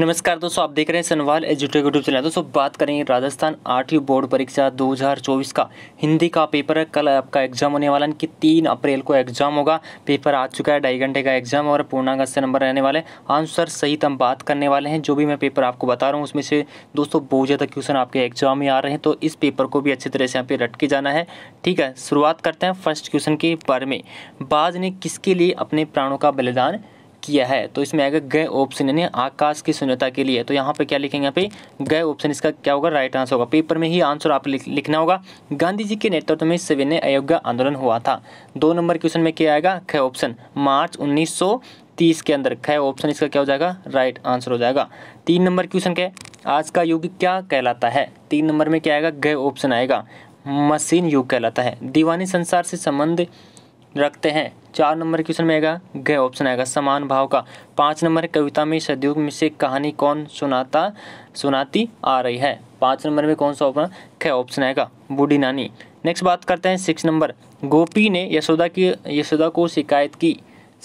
नमस्कार दोस्तों आप देख रहे हैं सनवाल एजुटेक यूट्यूब चैनल दोस्तों बात करेंगे राजस्थान आठवीं बोर्ड परीक्षा 2024 का हिंदी का पेपर है कल आपका एग्जाम होने वाला है कि तीन अप्रैल को एग्जाम होगा पेपर आ चुका है ढाई घंटे का एग्जाम और पूर्णांक से नंबर रहने वाले आंसर सहित हम बात करने वाले हैं जो भी मैं पेपर आपको बता रहा हूँ उसमें से दोस्तों बहुत ज़्यादा क्वेश्चन आपके एग्जाम में आ रहे हैं तो इस पेपर को भी अच्छी तरह से यहाँ पे रट के जाना है ठीक है शुरुआत करते हैं फर्स्ट क्वेश्चन के बारे में बाज ने किसके लिए अपने प्राणों का बलिदान किया है तो इसमें आएगा गए ऑप्शन यानी आकाश की शून्यता के लिए तो यहाँ पर क्या लिखेंगे यहाँ पे गए ऑप्शन इसका क्या होगा राइट आंसर होगा पेपर में ही आंसर आप लिखना होगा गांधी जी के नेतृत्व में सविनय अयोग्य आंदोलन हुआ था दो नंबर क्वेश्चन में क्या आएगा ख ऑप्शन मार्च उन्नीस तीस के अंदर खे ऑप्शन इसका क्या हो जाएगा राइट आंसर हो जाएगा तीन नंबर क्वेश्चन क्या आज का युग क्या कहलाता है तीन नंबर में क्या आएगा गए ऑप्शन आएगा मशीन युग कहलाता है दीवानी संसार से संबंध रखते हैं चार नंबर क्वेश्चन में आएगा गय ऑप्शन आएगा समान भाव का पाँच नंबर कविता में सदयुग में से कहानी कौन सुनाता सुनाती आ रही है पाँच नंबर में कौन सा ऑप्शन ख ऑप्शन आएगा बूढ़ी नानी नेक्स्ट बात करते हैं सिक्स नंबर गोपी ने यशोदा की यशोदा को शिकायत की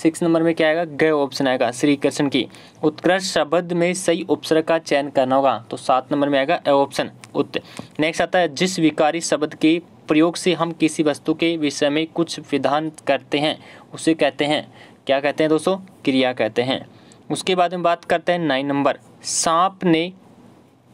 सिक्स नंबर में क्या आएगा गय ऑप्शन आएगा श्री कृष्ण की उत्कृष्ट शब्द में सही उपसर्ग का चयन करना होगा तो सात नंबर में आएगा ए ऑप्शन उत्तर नेक्स्ट आता है जिस विकारी शब्द की प्रयोग से हम किसी वस्तु के विषय में कुछ विधान करते हैं उसे कहते हैं क्या कहते हैं दोस्तों क्रिया कहते हैं उसके बाद में बात करते हैं नाइन नंबर सांप ने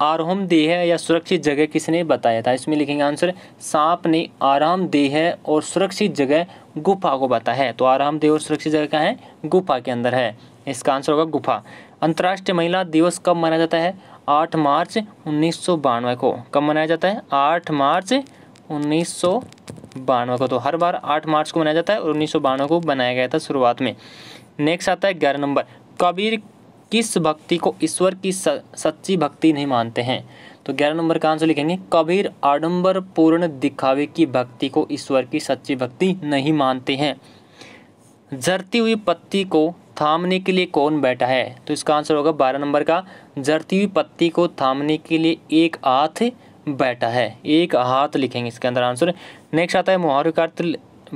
आराम देह या सुरक्षित जगह किसने बताया था इसमें लिखेंगे आंसर सांप ने आराम देह और सुरक्षित जगह गुफा को बताया है तो आराम देह और सुरक्षित जगह क्या है गुफा के अंदर है इसका आंसर होगा गुफा अंतर्राष्ट्रीय महिला दिवस कब मनाया जाता है आठ मार्च उन्नीस को कब मनाया जाता है आठ मार्च उन्नीस को तो हर बार आठ मार्च को मनाया जाता है और उन्नीस को बनाया गया था शुरुआत में नेक्स्ट आता है ग्यारह नंबर कबीर किस भक्ति को ईश्वर की सच्ची भक्ति नहीं मानते हैं तो ग्यारह नंबर का आंसर लिखेंगे कबीर आडम्बर पूर्ण दिखावे की भक्ति को ईश्वर की सच्ची भक्ति नहीं मानते हैं जरती हुई पत्ती को थामने के लिए कौन बैठा है तो इसका आंसर होगा बारह नंबर का जरती हुई पत्ती को थामने के लिए एक हाथ बैठा है एक हाथ लिखेंगे इसके अंदर आंसर नेक्स्ट आता है मुहावरे का अर्थ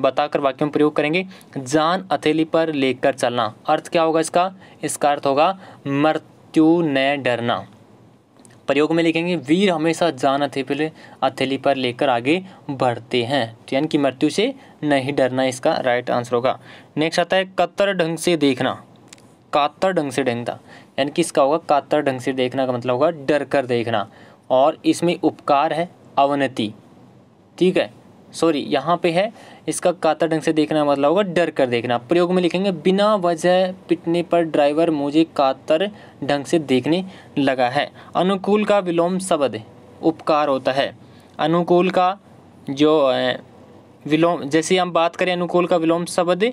बताकर वाक्य में प्रयोग करेंगे जान हथेली पर लेकर चलना अर्थ क्या होगा इसका इसका अर्थ होगा मृत्यु न डरना प्रयोग में लिखेंगे वीर हमेशा जान हथेली हथेली पर लेकर आगे बढ़ते हैं तो यानी कि मृत्यु से नहीं डरना इसका राइट आंसर होगा नेक्स्ट आता है कतर ढंग से देखना कातर ढंग से ढंगता यानी कि इसका होगा कातर ढंग से देखना का मतलब होगा डर कर देखना और इसमें उपकार है अवनति ठीक है सॉरी यहाँ पे है इसका कातर ढंग से देखना मतलब होगा डर कर देखना प्रयोग में लिखेंगे बिना वजह पिटने पर ड्राइवर मुझे कातर ढंग से देखने लगा है अनुकूल का विलोम शब्द उपकार होता है अनुकूल का जो विलोम जैसे हम बात करें अनुकूल का विलोम शब्द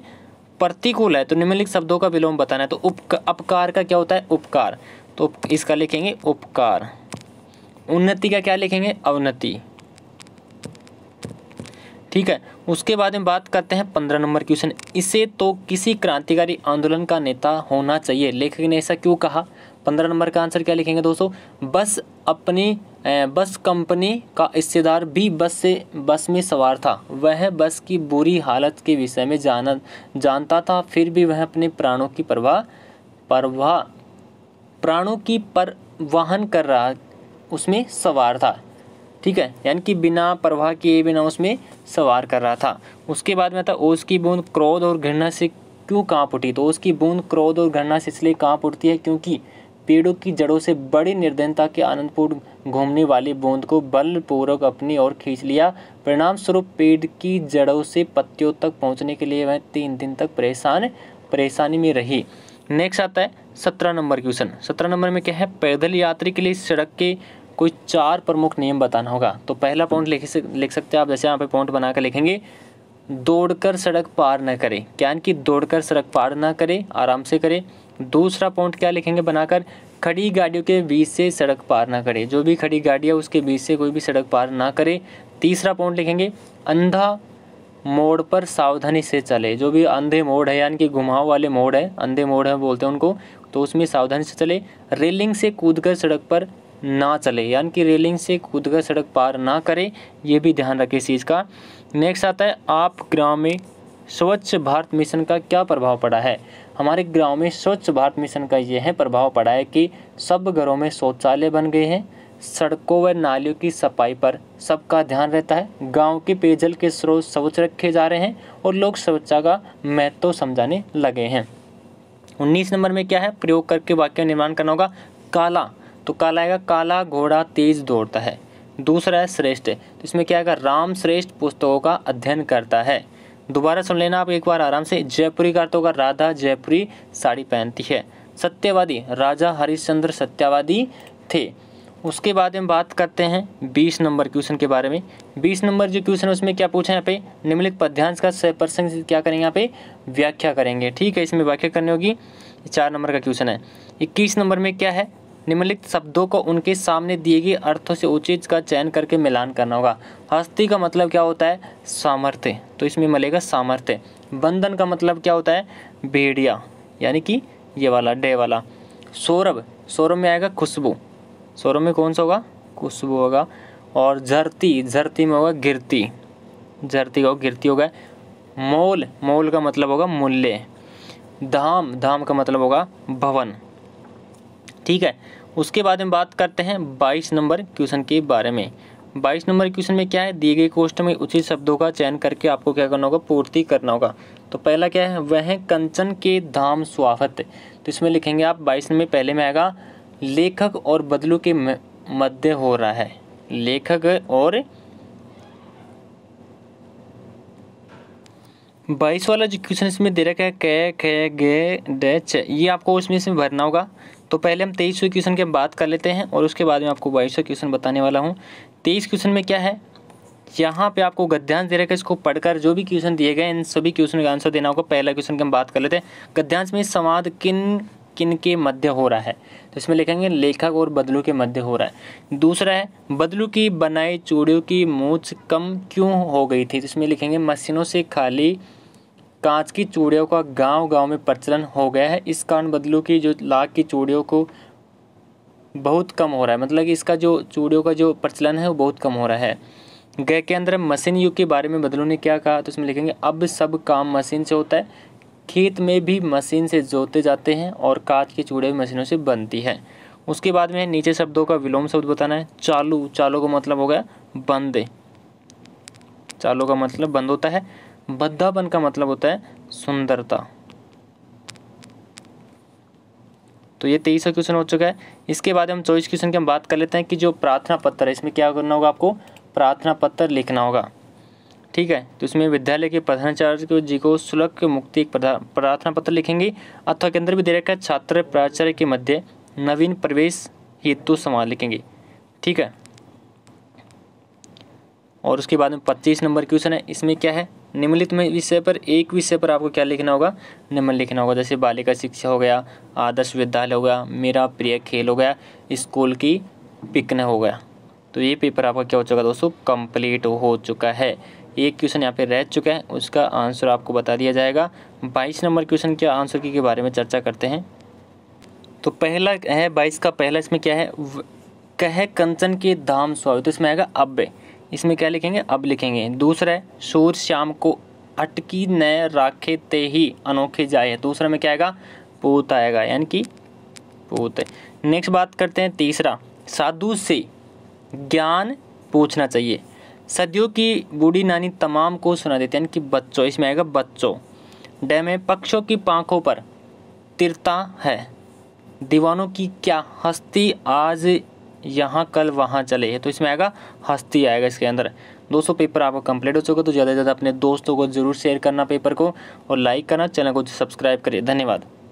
प्रतिकूल है तो निम्नलिखित शब्दों का विलोम बताना है तो उप अपकार का क्या होता है उपकार तो इसका लिखेंगे उपकार उन्नति का क्या लिखेंगे अवनति ठीक है उसके बाद में बात करते हैं पंद्रह नंबर क्वेश्चन इसे तो किसी क्रांतिकारी आंदोलन का नेता होना चाहिए लेखक ने ऐसा क्यों कहा पंद्रह नंबर का आंसर क्या लिखेंगे दोस्तों बस अपनी बस कंपनी का हिस्सेदार भी बस से बस में सवार था वह बस की बुरी हालत के विषय में जाना जानता था फिर भी वह अपने प्राणों की परवाह परवाह प्राणों की पर वाहन कर रहा उसमें सवार था ठीक है यानी कि बिना प्रवाह किए बिना उसमें सवार कर रहा था उसके बाद में था ओस की बूंद क्रोध और घृणा से क्यों कांप उठी तो उसकी बूंद क्रोध और घृणा से इसलिए कांप उठती है क्योंकि पेड़ों की जड़ों से बड़ी निर्धनता के आनंदपुर घूमने वाली बूंद को बलपूर्वक अपनी ओर खींच लिया परिणाम स्वरूप पेड़ की जड़ों से पत्तियों तक पहुंचने के लिए वह तीन दिन तक परेशान परेशानी में रही नेक्स्ट आता है सत्रह नंबर क्वेश्चन सत्रह नंबर में क्या है पैदल यात्री के लिए सड़क के कोई चार प्रमुख नियम बताना होगा तो पहला पॉइंट लिख लिख सकते हैं आप जैसे यहाँ पे पॉइंट बनाकर लिखेंगे दौड़कर सड़क पार ना करें क्या कि दौड़कर सड़क पार ना करें आराम से करें दूसरा पॉइंट क्या लिखेंगे बनाकर खड़ी गाड़ियों के बीच से सड़क पार ना करें जो भी खड़ी गाड़ियाँ उसके बीच से कोई भी सड़क पार ना करे तीसरा पॉइंट लिखेंगे अंधा मोड़ पर सावधानी से चले जो भी अंधे मोड़ है यानी कि घुमाव वाले मोड़ है अंधे मोड़ है बोलते हैं उनको तो उसमें सावधानी से चले रेलिंग से कूदकर सड़क पर ना चले यानी कि रेलिंग से कूद कर सड़क पार ना करें ये भी ध्यान रखें इस चीज़ का नेक्स्ट आता है आप ग्राम में स्वच्छ भारत मिशन का क्या प्रभाव पड़ा है हमारे गांव में स्वच्छ भारत मिशन का यह प्रभाव पड़ा है कि सब घरों में शौचालय बन गए हैं सड़कों व नालियों की सफाई पर सबका ध्यान रहता है गांव के पेयजल के स्रोत स्वच्छ रखे जा रहे हैं और लोग स्वच्छता का महत्व समझाने लगे हैं उन्नीस नंबर में क्या है प्रयोग करके वाक्य निर्माण करना होगा काला तो काला आएगा काला घोड़ा तेज दौड़ता है दूसरा है श्रेष्ठ तो इसमें क्या आएगा राम श्रेष्ठ पुस्तकों का अध्ययन करता है दोबारा सुन लेना आप एक बार आराम से जयपुरी का होगा राधा जयपुरी साड़ी पहनती है सत्यवादी राजा हरिश्चंद्र सत्यावादी थे उसके बाद हम बात करते हैं बीस नंबर क्वेश्चन के बारे में बीस नंबर जो क्वेश्चन है उसमें क्या पूछा है यहाँ पे निम्नलिखित पद्यांश का सह प्रसंग क्या करेंगे यहाँ पे व्याख्या करेंगे ठीक है इसमें व्याख्या करनी होगी चार नंबर का क्वेश्चन है इक्कीस नंबर में क्या है निम्नलिखित शब्दों को उनके सामने दिए गए अर्थों से उचित का चयन करके मिलान करना होगा हस्ती का मतलब क्या होता है सामर्थ्य तो इसमें मिलेगा सामर्थ्य बंधन का मतलब क्या होता है भेड़िया यानी कि ये वाला डे वाला सौरभ सौरभ में आएगा खुशबू सौरभ में कौन सा होगा खुशबू होगा और झरती झरती में होगा गिरती झरती का गिरती होगा मोल मोल का मतलब होगा मूल्य धाम धाम का मतलब होगा भवन ठीक है उसके बाद हम बात करते हैं बाईस नंबर क्वेश्चन के बारे में बाईस नंबर क्वेश्चन में क्या है दिए गए कोष्ट में उचित शब्दों का चयन करके आपको क्या करना होगा पूर्ति करना होगा तो पहला क्या है वह कंचन के धाम स्वागत तो इसमें लिखेंगे आप बाईस में पहले में आएगा लेखक और बदलू के मध्य हो रहा है लेखक और बाईस वाला जो क्वेश्चन इसमें दे रखा है कै कै गे डे ये आपको उसमें इसमें भरना होगा तो पहले हम तेईसवें क्वेश्चन की बात कर लेते हैं और उसके बाद में आपको बाईसवें क्वेश्चन बताने वाला हूँ तेईस क्वेश्चन में क्या है यहाँ पे आपको गद्यांश दे रखा है इसको पढ़कर जो भी क्वेश्चन दिए गए इन सभी क्वेश्चन का आंसर देना होगा पहला क्वेश्चन की हम बात कर लेते हैं गद्यांश में संवाद किन किन के मध्य हो रहा है तो इसमें लिखेंगे लेखक और बदलू के मध्य हो रहा है दूसरा है बदलू की बनाई चूड़ियों की मूछ कम क्यों हो गई थी तो इसमें लिखेंगे मशीनों से खाली कांच की चूड़ियों का गांव गांव में प्रचलन हो गया है इस कारण बदलू की जो लाख की चूड़ियों को बहुत कम हो रहा है मतलब इसका जो चूड़ियों का जो प्रचलन है वो बहुत कम हो रहा है गय के अंदर मशीन युग के बारे में बदलू ने क्या कहा तो इसमें लिखेंगे अब सब काम मशीन से होता है खेत में भी मशीन से जोते जाते हैं और कांच की चूड़े भी मशीनों से बनती है उसके बाद में नीचे शब्दों का विलोम शब्द बताना है चालू चालू का मतलब हो गया बंद चालू का मतलब बंद होता है बद्धापन का मतलब होता है सुंदरता तो ये तेईसवा क्वेश्चन हो चुका है इसके बाद हम चौबीस क्वेश्चन की हम बात कर लेते हैं कि जो प्रार्थना पत्र है इसमें क्या करना होगा आपको प्रार्थना पत्र लिखना होगा ठीक है तो इसमें विद्यालय के प्रधानाचार्य को जी को सुलक मुक्ति एक प्रार्थना पत्र लिखेंगे अथवा के अंदर भी दे रखा है छात्र प्राचार्य के मध्य नवीन प्रवेश हेतु समान लिखेंगे ठीक है और उसके बाद में पच्चीस नंबर क्वेश्चन है इसमें क्या है निम्नलिखित में विषय पर एक विषय पर आपको क्या लिखना होगा निम्न लिखना होगा जैसे बालिका शिक्षा हो गया आदर्श विद्यालय हो गया मेरा प्रिय खेल हो गया स्कूल की पिकन हो गया तो ये पेपर आपका क्या हो चुका दोस्तों कंप्लीट हो चुका है एक क्वेश्चन यहाँ पे रह चुका है उसका आंसर आपको बता दिया जाएगा बाईस नंबर क्वेश्चन के आंसर के बारे में चर्चा करते हैं तो पहला है बाईस का पहला इसमें क्या है कह कंचन के धाम स्वागत तो इसमें आएगा अब्बे इसमें क्या लिखेंगे अब लिखेंगे दूसरा सूर्य शाम को अटकी न राखे ते ही अनोखे जाए दूसरा में क्या आएगा पूत आएगा यानी कि पूत नेक्स्ट बात करते हैं तीसरा साधु से ज्ञान पूछना चाहिए सदियों की बूढ़ी नानी तमाम को सुना देती है यानी कि बच्चों इसमें आएगा बच्चों डे में पक्षों की पांखों पर तिरता है दीवानों की क्या हस्ती आज यहाँ कल वहाँ चले तो इसमें आएगा हस्ती आएगा इसके अंदर दोस्तों पेपर आपको कंप्लीट हो चुका तो ज़्यादा से ज़्यादा अपने दोस्तों को जरूर शेयर करना पेपर को और लाइक करना चैनल को सब्सक्राइब करिए धन्यवाद